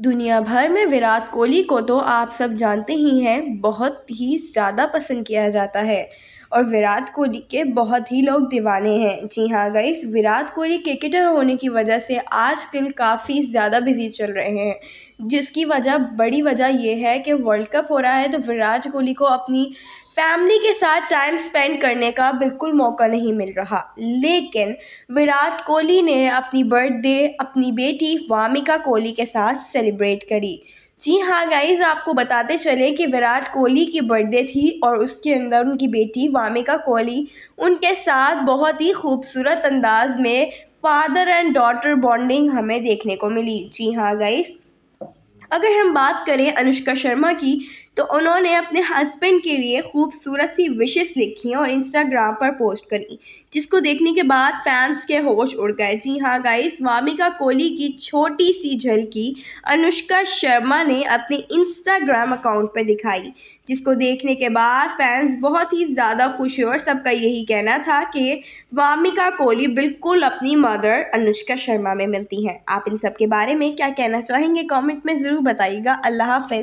दुनिया भर में विराट कोहली को तो आप सब जानते ही हैं बहुत ही ज़्यादा पसंद किया जाता है और विराट कोहली के बहुत ही लोग दीवाने हैं जी हाँ गई विराट कोहली क्रिकेटर होने की वजह से आजकल काफ़ी ज़्यादा बिजी चल रहे हैं जिसकी वजह बड़ी वजह यह है कि वर्ल्ड कप हो रहा है तो विराट कोहली को अपनी फैमिली के साथ टाइम स्पेंड करने का बिल्कुल मौका नहीं मिल रहा लेकिन विराट कोहली ने अपनी बर्थडे अपनी बेटी वामिका कोहली के साथ सेलिब्रेट करी जी हाँ गाइज़ आपको बताते चले कि विराट कोहली की बर्थडे थी और उसके अंदर उनकी बेटी वामिका कोहली उनके साथ बहुत ही खूबसूरत अंदाज में फादर एंड डॉटर बॉन्डिंग हमें देखने को मिली जी हाँ गाइज़ अगर हम बात करें अनुष्का शर्मा की तो उन्होंने अपने हस्बैंड के लिए खूबसूरत सी विशेस लिखी और इंस्टाग्राम पर पोस्ट करी जिसको देखने के बाद फैंस के होश उड़ गए जी हाँ गाइस वामिका कोहली की छोटी सी झलकी अनुष्का शर्मा ने अपने इंस्टाग्राम अकाउंट पर दिखाई जिसको देखने के बाद फैंस बहुत ही ज़्यादा खुश हुए और सबका यही कहना था कि वामिका कोहली बिल्कुल अपनी मदर अनुष्का शर्मा में मिलती हैं आप इन सब के बारे में क्या कहना चाहेंगे कमेंट में ज़रूर बताइएगा अल्लाह हाफ